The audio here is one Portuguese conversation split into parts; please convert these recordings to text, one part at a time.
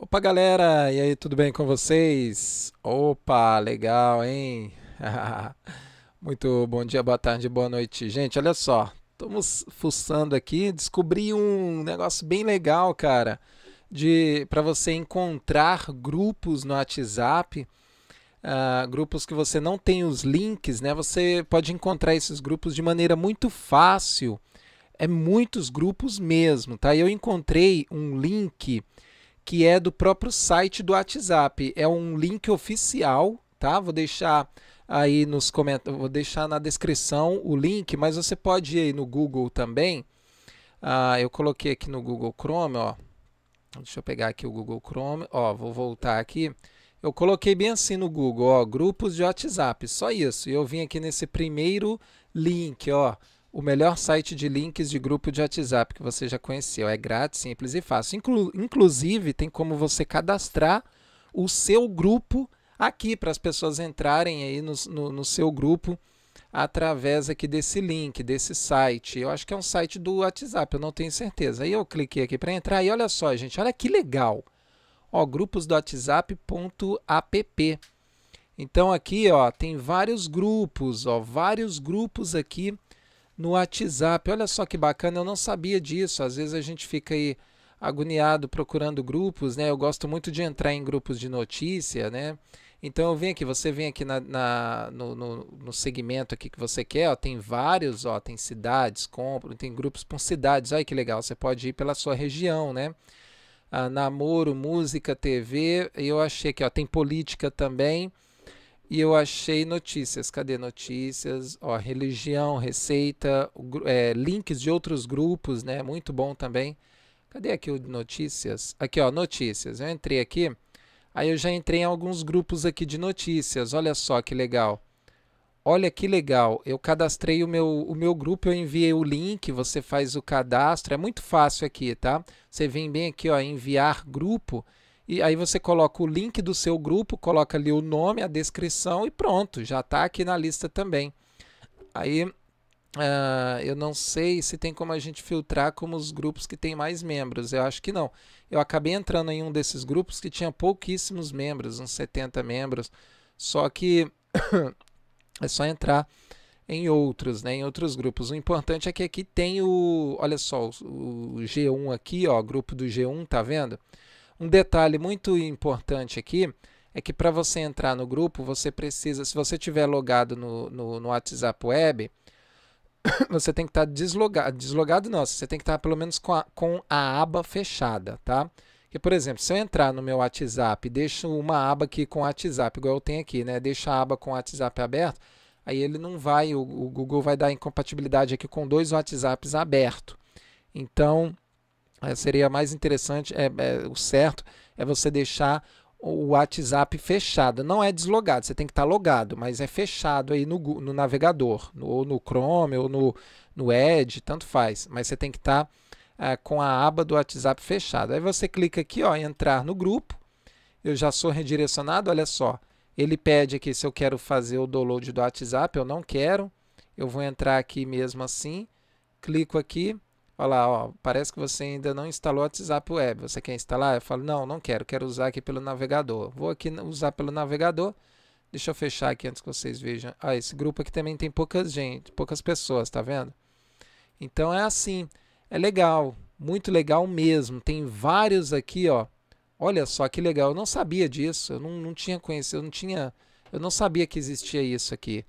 Opa, galera! E aí, tudo bem com vocês? Opa, legal, hein? Muito bom dia, boa tarde, boa noite. Gente, olha só, estamos fuçando aqui, descobri um negócio bem legal, cara, de para você encontrar grupos no WhatsApp, uh, grupos que você não tem os links, né? Você pode encontrar esses grupos de maneira muito fácil. É muitos grupos mesmo, tá? Eu encontrei um link que é do próprio site do WhatsApp. É um link oficial, tá? Vou deixar aí nos comentários, vou deixar na descrição o link, mas você pode ir aí no Google também. Ah, eu coloquei aqui no Google Chrome, ó. Deixa eu pegar aqui o Google Chrome, ó, vou voltar aqui. Eu coloquei bem assim no Google, ó, grupos de WhatsApp, só isso. E eu vim aqui nesse primeiro link, ó, o melhor site de links de grupo de WhatsApp que você já conheceu. É grátis, simples e fácil. Inclu inclusive, tem como você cadastrar o seu grupo aqui para as pessoas entrarem aí no, no, no, seu grupo através aqui desse link, desse site. Eu acho que é um site do WhatsApp, eu não tenho certeza. Aí eu cliquei aqui para entrar e olha só, gente, olha que legal. Ó, grupos do WhatsApp.app. Então aqui, ó, tem vários grupos, ó, vários grupos aqui no WhatsApp. Olha só que bacana, eu não sabia disso. Às vezes a gente fica aí agoniado procurando grupos, né? Eu gosto muito de entrar em grupos de notícia, né? Então eu venho aqui, você vem aqui na, na no, no, no, segmento aqui que você quer, ó, tem vários, ó, tem cidades, compra, tem grupos por cidades, olha que legal, você pode ir pela sua região, né? Ah, namoro, música, TV, eu achei que ó, tem política também, e eu achei notícias. Cadê notícias? Ó, religião, receita, é, links de outros grupos, né? Muito bom também. Cadê aqui o notícias? Aqui, ó, notícias. Eu entrei aqui. Aí eu já entrei em alguns grupos aqui de notícias. Olha só que legal. Olha que legal. Eu cadastrei o meu, o meu grupo, eu enviei o link, você faz o cadastro. É muito fácil aqui, tá? Você vem bem aqui, ó, enviar grupo e aí você coloca o link do seu grupo, coloca ali o nome, a descrição e pronto, já está aqui na lista também. Aí uh, eu não sei se tem como a gente filtrar como os grupos que tem mais membros, eu acho que não. Eu acabei entrando em um desses grupos que tinha pouquíssimos membros, uns 70 membros, só que é só entrar em outros, né, em outros grupos. O importante é que aqui tem o, olha só, o G1 aqui, ó, grupo do G1, tá vendo? Um detalhe muito importante aqui é que para você entrar no grupo, você precisa, se você tiver logado no, no, no WhatsApp Web, você tem que estar tá deslogado. Deslogado não, você tem que estar tá pelo menos com a, com a aba fechada, tá? Porque, por exemplo, se eu entrar no meu WhatsApp, deixo uma aba aqui com WhatsApp, igual eu tenho aqui, né? Deixa a aba com WhatsApp aberto, aí ele não vai, o, o Google vai dar incompatibilidade aqui com dois WhatsApps abertos Então, é, seria mais interessante, é, é, o certo é você deixar o WhatsApp fechado. Não é deslogado, você tem que estar tá logado, mas é fechado aí no, no navegador, no, ou no Chrome, ou no, no Edge, tanto faz. Mas você tem que estar tá, com a aba do WhatsApp fechada. Aí você clica aqui, ó, entrar no grupo. Eu já sou redirecionado, olha só. Ele pede aqui se eu quero fazer o download do WhatsApp, eu não quero. Eu vou entrar aqui mesmo assim, clico aqui Olha lá, ó, parece que você ainda não instalou o WhatsApp Web. Você quer instalar? Eu falo, não, não quero, quero usar aqui pelo navegador. Vou aqui usar pelo navegador. Deixa eu fechar aqui antes que vocês vejam. Ah, esse grupo aqui também tem poucas gente, poucas pessoas, tá vendo? Então é assim, é legal, muito legal mesmo. Tem vários aqui, ó. Olha só que legal, eu não sabia disso, eu não, não tinha conhecido, eu não tinha, eu não sabia que existia isso aqui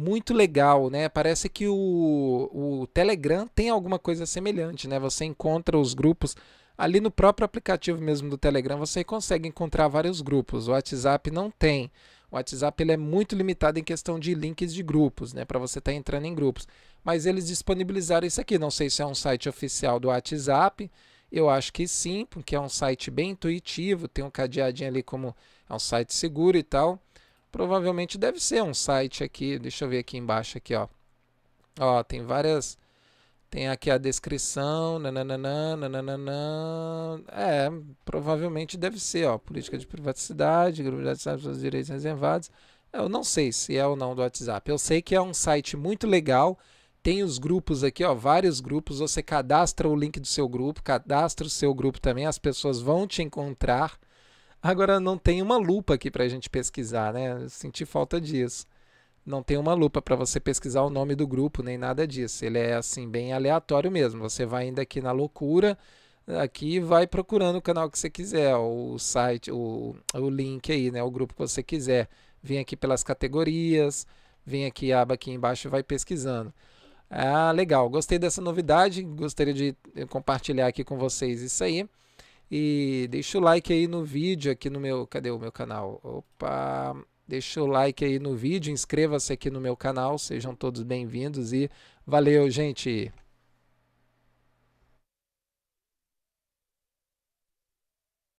muito legal, né? Parece que o, o Telegram tem alguma coisa semelhante, né? Você encontra os grupos ali no próprio aplicativo mesmo do Telegram, você consegue encontrar vários grupos. O WhatsApp não tem. O WhatsApp ele é muito limitado em questão de links de grupos, né? Para você estar tá entrando em grupos. Mas eles disponibilizaram isso aqui. Não sei se é um site oficial do WhatsApp. Eu acho que sim, porque é um site bem intuitivo, tem um cadeadinho ali como é um site seguro e tal Provavelmente deve ser um site aqui, deixa eu ver aqui embaixo aqui, ó. Ó, tem várias tem aqui a descrição, nananana, nananana. É, provavelmente deve ser, ó, política de privacidade grupo de seus direitos reservados. Eu não sei se é ou não do WhatsApp. Eu sei que é um site muito legal. Tem os grupos aqui, ó, vários grupos. Você cadastra o link do seu grupo, cadastra o seu grupo também. As pessoas vão te encontrar. Agora não tem uma lupa aqui para a gente pesquisar, né? senti falta disso. Não tem uma lupa para você pesquisar o nome do grupo nem nada disso. Ele é assim bem aleatório mesmo. Você vai ainda aqui na loucura, aqui vai procurando o canal que você quiser, o site, o, o link aí, né? O grupo que você quiser. Vem aqui pelas categorias, vem aqui a aba aqui embaixo e vai pesquisando. Ah, legal. Gostei dessa novidade. Gostaria de compartilhar aqui com vocês isso aí. E deixa o like aí no vídeo, aqui no meu. Cadê o meu canal? Opa! Deixa o like aí no vídeo, inscreva-se aqui no meu canal, sejam todos bem-vindos e valeu, gente!